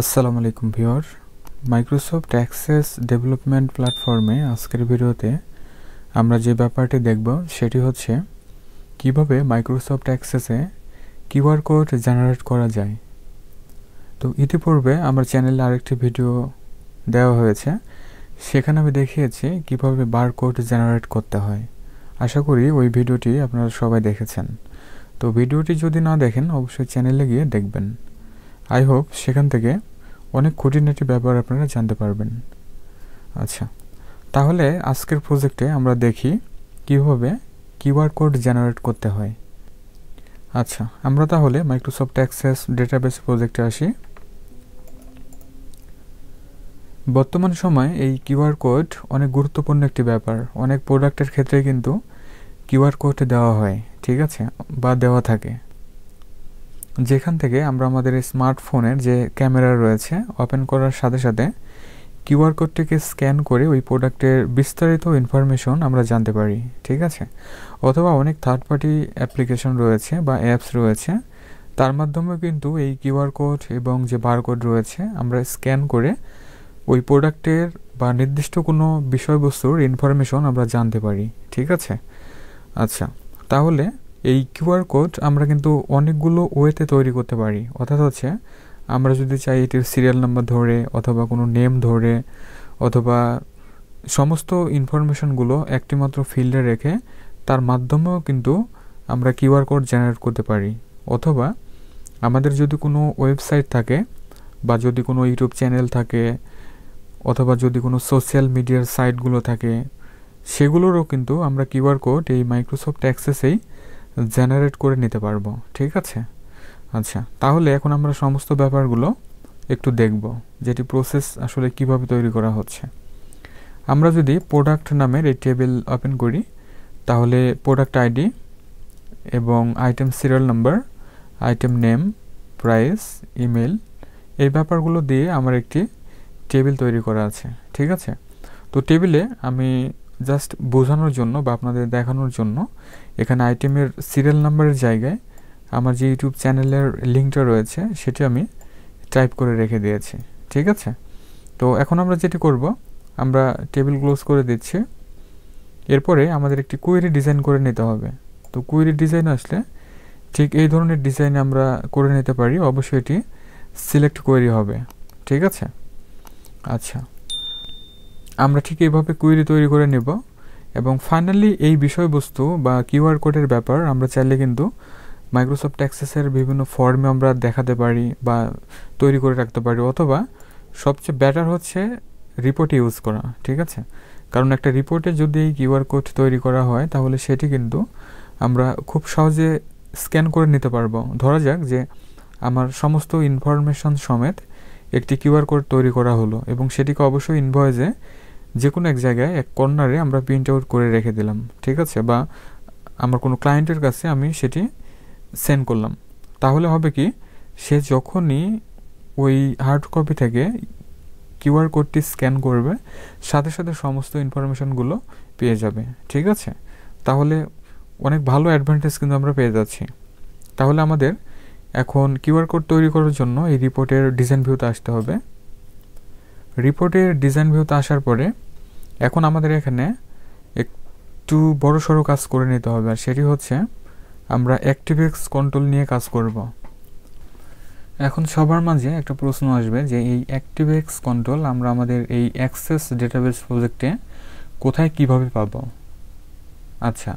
আসসালামু আলাইকুম viewer Microsoft access development প্ল্যাটফর্মে আজকের ভিডিওতে আমরা যে ব্যাপারটি দেখব সেটি হচ্ছে কিভাবে মাইক্রোসফট অ্যাক্সেসে কিউআর কোড জেনারেট করা যায় তো ইতিপূর্বে আমার চ্যানেলে আরেকটি ভিডিও দেওয়া হয়েছে সেখানে আমি দেখিয়েছি কিভাবে কোড জেনারেট করতে হয় আশা করি ওই ভিডিওটি আপনারা সবাই দেখেছেন তো ভিডিওটি যদি না দেখেন অবশ্যই চ্যানেলে গিয়ে দেখবেন আই হোপ সেখান থেকে অনেক খুঁটিনাটি ব্যাপার আপনারা জানতে পারবেন আচ্ছা তাহলে আজকের প্রজেক্টে আমরা দেখি কিভাবে কিউআর কোড জেনারেট করতে হয় আচ্ছা আমরা তাহলে মাইক্রোসফট অ্যাক্সেস ডেটাবেস প্রজেক্টে আসি বর্তমান সময়ে এই কিউআর কোড অনেক গুরুত্বপূর্ণ একটি ব্যাপার অনেক প্রোডাক্টের ক্ষেত্রে কিন্তু কিউআর কোড দেওয়া হয় ঠিক আছে বা দেওয়া থাকে যেখান থেকে আমরা আমাদের স্মার্টফোনের যে ক্যামেরা রয়েছে ওপেন করার সাথে সাথে কিউআর কোডটিকে স্ক্যান করে ওই প্রোডাক্টের বিস্তারিত ইনফরমেশন আমরা জানতে পারি ঠিক আছে অথবা অনেক থার্ড পার্টি অ্যাপ্লিকেশন রয়েছে বা অ্যাপস রয়েছে তার মাধ্যমে কিন্তু এই কিউআর কোড এবং যে বারকোড রয়েছে আমরা স্ক্যান করে ওই প্রোডাক্টের বা নির্দিষ্ট কোনো বিষয়বস্তুর ইনফরমেশন আমরা জানতে পারি ঠিক আছে আচ্ছা তাহলে এই কিউআর কোড আমরা কিন্তু অনেকগুলো ওয়েতে তৈরি করতে পারি অর্থাৎ হচ্ছে আমরা যদি চাই এটির সিরিয়াল নাম্বার ধরে অথবা কোনো নেম ধরে অথবা সমস্ত ইনফরমেশনগুলো একটিমাত্র ফিল্ডে রেখে তার মাধ্যমেও কিন্তু আমরা কিউআর কোড জেনারেট করতে পারি অথবা আমাদের যদি কোনো ওয়েবসাইট থাকে বা যদি কোনো ইউটিউব চ্যানেল থাকে অথবা যদি কোনো সোশ্যাল মিডিয়ার সাইটগুলো থাকে সেগুলোরও কিন্তু আমরা কিউআর কোড এই মাইক্রোসফট অ্যাক্সেসেই জেনারেট করে নিতে পারবো ঠিক আছে আচ্ছা তাহলে এখন আমরা সমস্ত ব্যাপারগুলো একটু দেখব যেটি প্রসেস আসলে কিভাবে তৈরি করা হচ্ছে আমরা যদি প্রোডাক্ট নামের এই টেবিল ওপেন করি তাহলে প্রোডাক্ট আইডি এবং item serial number item name price email এই ব্যাপারগুলো দিয়ে আমার একটি টেবিল তৈরি করা আছে ঠিক আছে তো টেবিলে আমি জাস্ট বোঝানোর জন্য বা আপনাদের দেখানোর জন্য এখানে আইটেমের সিরিয়াল নাম্বারের জায়গায় আমার যে ইউটিউব চ্যানেলের লিঙ্কটা রয়েছে সেটি আমি টাইপ করে রেখে দিয়েছি ঠিক আছে তো এখন আমরা যেটি করব আমরা টেবিল ক্লোজ করে দিচ্ছি এরপরে আমাদের একটি কুয়েরি ডিজাইন করে নিতে হবে তো কুয়েরি ডিজাইন আসলে ঠিক এই ধরনের ডিজাইন আমরা করে নিতে পারি অবশ্যই এটি সিলেক্ট কোয়েরি হবে ঠিক আছে আচ্ছা আমরা ঠিক এইভাবে কুয়েরি তৈরি করে নেব এবং ফাইনালি এই বিষয়বস্তু বা কিউআর কোডের ব্যাপার আমরা চাইলে কিন্তু মাইক্রোসফট অ্যাক্সেসের বিভিন্ন ফর্মে আমরা দেখাতে পারি বা তৈরি করে রাখতে পারি অথবা সবচেয়ে বেটার হচ্ছে রিপোর্ট ইউজ করা ঠিক আছে কারণ একটা রিপোর্টে যদি এই কিউআর কোড তৈরি করা হয় তাহলে সেটি কিন্তু আমরা খুব সহজে স্ক্যান করে নিতে পারবো ধরা যাক যে আমার সমস্ত ইনফরমেশন সমেত একটি কিউআর কোড তৈরি করা হলো এবং সেটিকে অবশ্যই ইনভয়েসে যে কোনো এক জায়গায় এক কর্নারে আমরা প্রিন্ট আউট করে রেখে দিলাম ঠিক আছে বা আমার কোনো ক্লায়েন্টের কাছে আমি সেটি সেন্ড করলাম তাহলে হবে কি সে যখনই ওই হার্ড কপি থেকে কিউআর কোডটি স্ক্যান করবে সাথে সাথে সমস্ত ইনফরমেশনগুলো পেয়ে যাবে ঠিক আছে তাহলে অনেক ভালো অ্যাডভান্টেজ কিন্তু আমরা পেয়ে যাচ্ছি তাহলে আমাদের এখন কিউআর কোড তৈরি করার জন্য এই রিপোর্টের ডিজাইন ভিউতে আসতে হবে রিপোর্টের ডিজাইন ভিউতে আসার পরে এখন আমাদের এখানে একটু বড় সড়ো কাজ করে নিতে হবে আর সেটি হচ্ছে আমরা অ্যাক্টিভেক্স কন্ট্রোল নিয়ে কাজ করব এখন সবার মাঝে একটা প্রশ্ন আসবে যে এই অ্যাক্টিভেক্স কন্ট্রোল আমরা আমাদের এই অ্যাক্সেস ডেটাবেস প্রজেক্টে কোথায় কিভাবে পাব আচ্ছা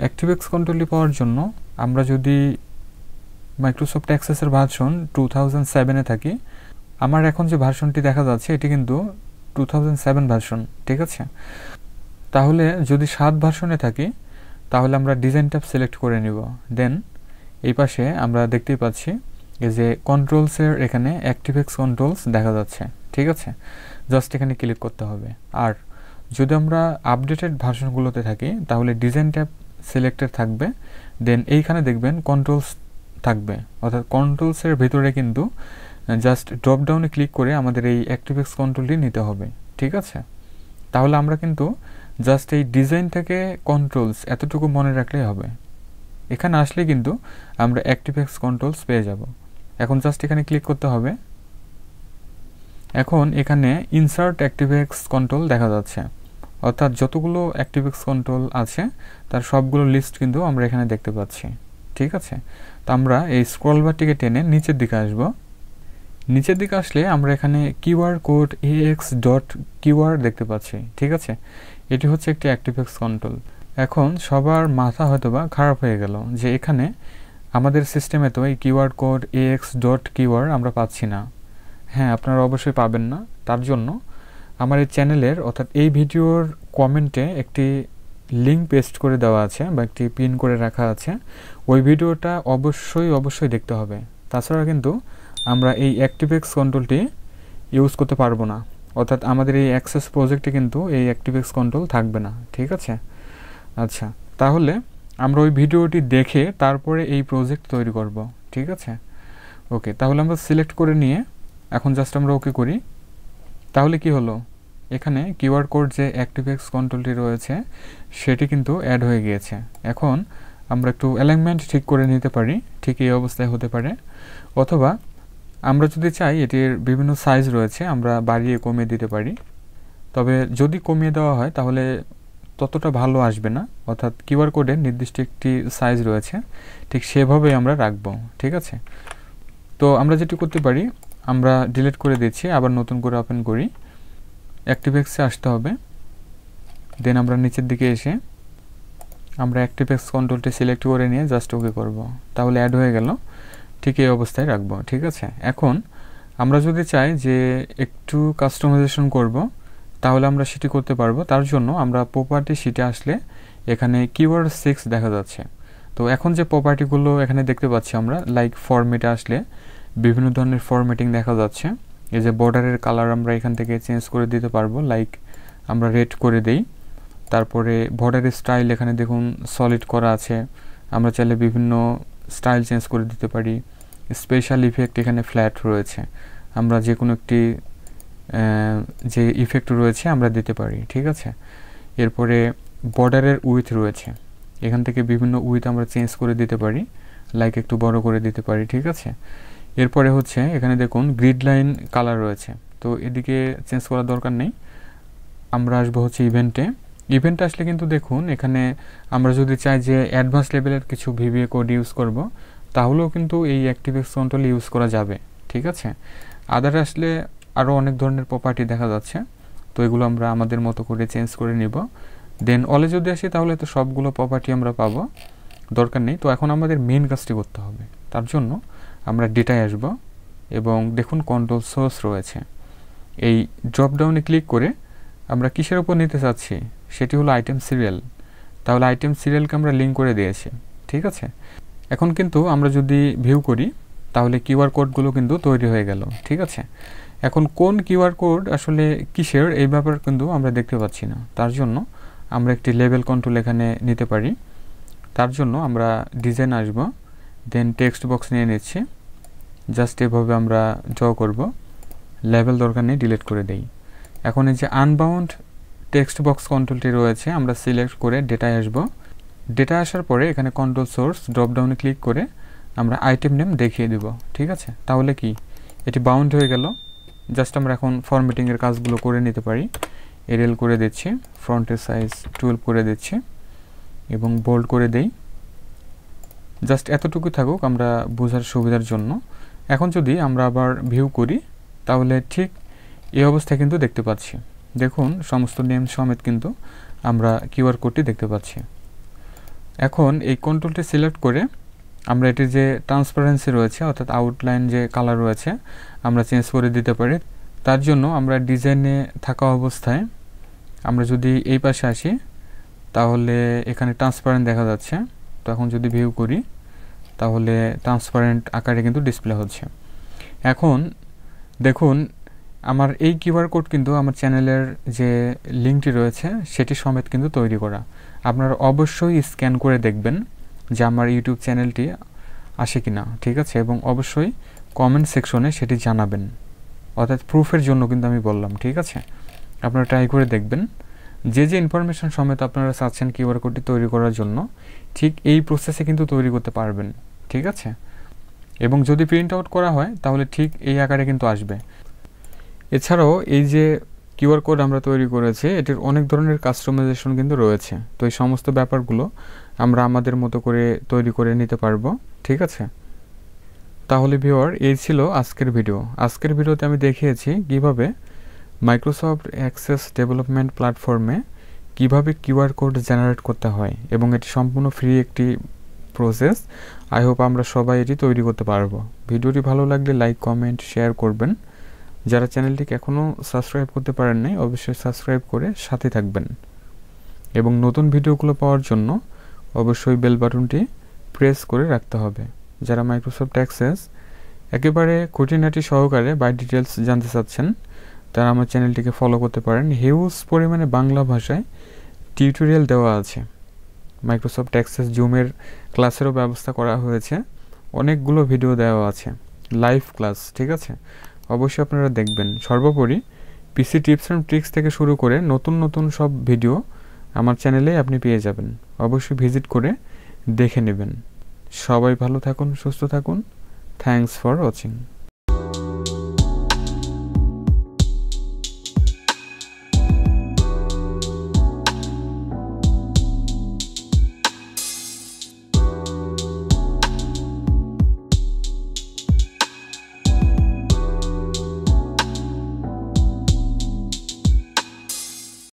অ্যাক্টিভেক্স কন্ট্রোলটি পাওয়ার জন্য আমরা যদি মাইক্রোসফট অ্যাক্সেসের ভার্সন টু থাউজেন্ড সেভেনে থাকি আমার এখন যে ভার্সনটি দেখা যাচ্ছে এটি কিন্তু টু থাউজেন্ড সেভেন ভার্সন ঠিক আছে তাহলে যদি সাত ভার্সনে থাকি তাহলে আমরা ডিজাইন ট্যাপ সিলেক্ট করে নিব দেন এই পাশে আমরা দেখতেই পাচ্ছি যে কন্ট্রোলসের এখানে অ্যাক্টিভেক্স কন্ট্রোলস দেখা যাচ্ছে ঠিক আছে জাস্ট এখানে ক্লিক করতে হবে আর যদি আমরা আপডেটেড ভার্সনগুলোতে থাকি তাহলে ডিজাইন ট্যাব সিলেক্টেড থাকবে দেন এইখানে দেখবেন কন্ট্রোলস থাকবে অর্থাৎ কন্ট্রোলসের ভেতরে কিন্তু জাস্ট ড্রপ ডাউনে ক্লিক করে আমাদের এই অ্যাক্টিভেক্স কন্ট্রোলটি নিতে হবে ঠিক আছে তাহলে আমরা কিন্তু জাস্ট এই ডিজাইন থেকে কন্ট্রোলস এতটুকু মনে রাখলেই হবে এখানে আসলে কিন্তু আমরা অ্যাক্টিভেক্স কন্ট্রোলস পেয়ে যাব এখন জাস্ট এখানে ক্লিক করতে হবে এখন এখানে ইনসার্ট অ্যাক্টিভেক্স কন্ট্রোল দেখা যাচ্ছে অর্থাৎ যতগুলো অ্যাক্টিভেক্স কন্ট্রোল আছে তার সবগুলো লিস্ট কিন্তু আমরা এখানে দেখতে পাচ্ছি ঠিক আছে তো আমরা এই স্ক্রল বারটিকে টেনে নিচের দিকে আসব নিচের দিকে আসলে আমরা এখানে কিউআর কোড এ এক্স ডট কিউআর দেখতে পাচ্ছি ঠিক আছে এটি হচ্ছে একটি অ্যাক্টিভেক্স কন্ট্রোল এখন সবার মাথা হয়তোবা খারাপ হয়ে গেল যে এখানে আমাদের সিস্টেমে তো এই কিউআর কোড এ এক্স ডট কিউআর আমরা পাচ্ছি না হ্যাঁ আপনারা অবশ্যই পাবেন না তার জন্য আমার এই চ্যানেলের অর্থাৎ এই ভিডিওর কমেন্টে একটি লিঙ্ক পেস্ট করে দেওয়া আছে বা একটি পিন করে রাখা আছে ওই ভিডিওটা অবশ্যই অবশ্যই দেখতে হবে তাছাড়া কিন্তু আমরা এই অ্যাক্টিভেক্স কন্ট্রোলটি ইউজ করতে পারবো না অর্থাৎ আমাদের এই অ্যাক্সেস প্রজেক্টে কিন্তু এই অ্যাক্টিভেক্স কন্ট্রোল থাকবে না ঠিক আছে আচ্ছা তাহলে আমরা ওই ভিডিওটি দেখে তারপরে এই প্রজেক্ট তৈরি করব ঠিক আছে ওকে তাহলে আমরা সিলেক্ট করে নিয়ে এখন জাস্ট আমরা ওকে করি তাহলে কি হলো এখানে কিউআর কোড যে অ্যাক্টিভেক্স কন্ট্রোলটি রয়েছে সেটি কিন্তু অ্যাড হয়ে গিয়েছে এখন আমরা একটু অ্যালাইনমেন্ট ঠিক করে নিতে পারি ঠিক এই অবস্থায় হতে পারে অথবা আমরা যদি চাই এটির বিভিন্ন সাইজ রয়েছে আমরা বাড়িয়ে কমিয়ে দিতে পারি তবে যদি কমিয়ে দেওয়া হয় তাহলে ততটা ভালো আসবে না অর্থাৎ কিউআর কোডের নির্দিষ্ট একটি সাইজ রয়েছে ঠিক সেভাবেই আমরা রাখব ঠিক আছে তো আমরা যেটি করতে পারি আমরা ডিলিট করে দিচ্ছি আবার নতুন করে ওপেন করি অ্যাক্টিভেক্সে আসতে হবে দেন আমরা নিচের দিকে এসে আমরা অ্যাক্টিভেক্স কন্ট্রোলটি সিলেক্ট করে নিয়ে জাস্ট ওকে করব তাহলে অ্যাড হয়ে গেল ঠিক এই অবস্থায় রাখবো ঠিক আছে এখন আমরা যদি চাই যে একটু কাস্টমাইজেশন করব তাহলে আমরা সেটি করতে পারবো তার জন্য আমরা প্রপার্টি শিটে আসলে এখানে কিওয়ার্ড সিক্স দেখা যাচ্ছে তো এখন যে প্রপার্টিগুলো এখানে দেখতে পাচ্ছি আমরা লাইক ফর্মেটে আসলে বিভিন্ন ধরনের ফর্মেটিং দেখা যাচ্ছে এই যে বর্ডারের কালার আমরা এখান থেকে চেঞ্জ করে দিতে পারবো লাইক আমরা রেড করে দেই তারপরে বর্ডারের স্টাইল এখানে দেখুন সলিড করা আছে আমরা চাইলে বিভিন্ন স্টাইল চেঞ্জ করে দিতে পারি স্পেশাল ইফেক্ট এখানে ফ্ল্যাট রয়েছে আমরা যে কোনো একটি যে ইফেক্ট রয়েছে আমরা দিতে পারি ঠিক আছে এরপরে বর্ডারের উইথ রয়েছে এখান থেকে বিভিন্ন উইথ আমরা চেঞ্জ করে দিতে পারি লাইক একটু বড় করে দিতে পারি ঠিক আছে এরপরে হচ্ছে এখানে দেখুন গ্রিড লাইন কালার রয়েছে তো এদিকে চেঞ্জ করার দরকার নেই আমরা আসবো হচ্ছে ইভেন্টে ইভেন্ট আসলে কিন্তু দেখুন এখানে আমরা যদি চাই যে অ্যাডভান্স লেভেলের কিছু ভিভিএ কোড ইউজ করব তাহলেও কিন্তু এই অ্যাক্টিভেক্স কন্ট্রোল ইউজ করা যাবে ঠিক আছে আদার আসলে আরও অনেক ধরনের প্রপার্টি দেখা যাচ্ছে তো এগুলো আমরা আমাদের মতো করে চেঞ্জ করে নিব দেন অলে যদি আসি তাহলে তো সবগুলো প্রপার্টি আমরা পাবো দরকার নেই তো এখন আমাদের মেন কাজটি করতে হবে তার জন্য আমরা ডেটায় আসব এবং দেখুন কন্ট্রোল সোর্স রয়েছে এই ড্রপ ডাউনে ক্লিক করে আমরা কিসের ওপর নিতে চাচ্ছি সেটি হলো আইটেম সিরিয়াল তাহলে আইটেম সিরিয়ালকে আমরা লিঙ্ক করে দিয়েছি ঠিক আছে এখন কিন্তু আমরা যদি ভিউ করি তাহলে কিউআর কোডগুলো কিন্তু তৈরি হয়ে গেল ঠিক আছে এখন কোন কিউআর কোড আসলে কিসের এই ব্যাপার কিন্তু আমরা দেখতে পাচ্ছি না তার জন্য আমরা একটি লেভেল কন্ট্রোল এখানে নিতে পারি তার জন্য আমরা ডিজাইন আসব দেন টেক্সট বক্স নিয়ে নিচ্ছি জাস্ট এভাবে আমরা ড্র করব লেভেল দরকার নেই ডিলিট করে দেই এখন এই যে আনবাউন্ড টেক্সট বক্স কন্ট্রোলটি রয়েছে আমরা সিলেক্ট করে ডেটায় আসব ডেটা আসার পরে এখানে কন্ট্রোল সোর্স ড্রপডাউনে ক্লিক করে আমরা আইটেম নেম দেখিয়ে দেব ঠিক আছে তাহলে কি এটি বাউন্ড হয়ে গেল জাস্ট আমরা এখন ফর্মেটিংয়ের কাজগুলো করে নিতে পারি এরিয়াল করে দিচ্ছি ফ্রন্টের সাইজ টুয়েলভ করে দিচ্ছি এবং বোল্ড করে দেই জাস্ট এতটুকু থাকুক আমরা বোঝার সুবিধার জন্য এখন যদি আমরা আবার ভিউ করি তাহলে ঠিক এই অবস্থা কিন্তু দেখতে পাচ্ছি দেখুন সমস্ত নেম সমেত কিন্তু আমরা কিউআর কোডটি দেখতে পাচ্ছি এখন এই কন্ট্রোলটি সিলেক্ট করে আমরা এটির যে ট্রান্সপারেন্সি রয়েছে অর্থাৎ আউটলাইন যে কালার রয়েছে আমরা চেঞ্জ করে দিতে পারি তার জন্য আমরা ডিজাইনে থাকা অবস্থায় আমরা যদি এই পাশে আসি তাহলে এখানে ট্রান্সপারেন্ট দেখা যাচ্ছে তো এখন যদি ভিউ করি তাহলে ট্রান্সপারেন্ট আকারে কিন্তু ডিসপ্লে হচ্ছে এখন দেখুন আমার এই কিউআর কোড কিন্তু আমার চ্যানেলের যে লিঙ্কটি রয়েছে সেটি সমেত কিন্তু তৈরি করা আপনারা অবশ্যই স্ক্যান করে দেখবেন যে আমার ইউটিউব চ্যানেলটি আসে কি না ঠিক আছে এবং অবশ্যই কমেন্ট সেকশনে সেটি জানাবেন অর্থাৎ প্রুফের জন্য কিন্তু আমি বললাম ঠিক আছে আপনারা ট্রাই করে দেখবেন যে যে ইনফরমেশন সমেত আপনারা চাচ্ছেন কিউআর কোডটি তৈরি করার জন্য ঠিক এই প্রসেসে কিন্তু তৈরি করতে পারবেন ঠিক আছে এবং যদি প্রিন্ট আউট করা হয় তাহলে ঠিক এই আকারে কিন্তু আসবে এছাড়াও এই যে কিউআর কোড আমরা তৈরি করেছি এটির অনেক ধরনের কাস্টমাইজেশন কিন্তু রয়েছে তো এই সমস্ত ব্যাপারগুলো আমরা আমাদের মতো করে তৈরি করে নিতে পারবো ঠিক আছে তাহলে ভিওর এই ছিল আজকের ভিডিও আজকের ভিডিওতে আমি দেখিয়েছি কিভাবে মাইক্রোসফট অ্যাক্সেস ডেভেলপমেন্ট প্ল্যাটফর্মে কিভাবে কিউআর কোড জেনারেট করতে হয় এবং এটি সম্পূর্ণ ফ্রি একটি প্রসেস আই হোপ আমরা সবাই এটি তৈরি করতে পারবো ভিডিওটি ভালো লাগলে লাইক কমেন্ট শেয়ার করবেন যারা চ্যানেলটিকে এখনও সাবস্ক্রাইব করতে পারেন নাই অবশ্যই সাবস্ক্রাইব করে সাথে থাকবেন এবং নতুন ভিডিওগুলো পাওয়ার জন্য অবশ্যই বেল বাটনটি প্রেস করে রাখতে হবে যারা মাইক্রোসফট অ্যাক্সেস একেবারে খুঁটিনাটি সহকারে বাই ডিটেলস জানতে চাচ্ছেন তারা আমার চ্যানেলটিকে ফলো করতে পারেন হিউজ পরিমাণে বাংলা ভাষায় টিউটোরিয়াল দেওয়া আছে মাইক্রোসফট অ্যাক্সেস জুমের ক্লাসেরও ব্যবস্থা করা হয়েছে অনেকগুলো ভিডিও দেওয়া আছে লাইভ ক্লাস ঠিক আছে অবশ্যই আপনারা দেখবেন সর্বোপরি পিসি টিপস অ্যান্ড ট্রিক্স থেকে শুরু করে নতুন নতুন সব ভিডিও আমার চ্যানেলে আপনি পেয়ে যাবেন অবশ্যই ভিজিট করে দেখে নেবেন সবাই ভালো থাকুন সুস্থ থাকুন থ্যাংকস ফর ওয়াচিং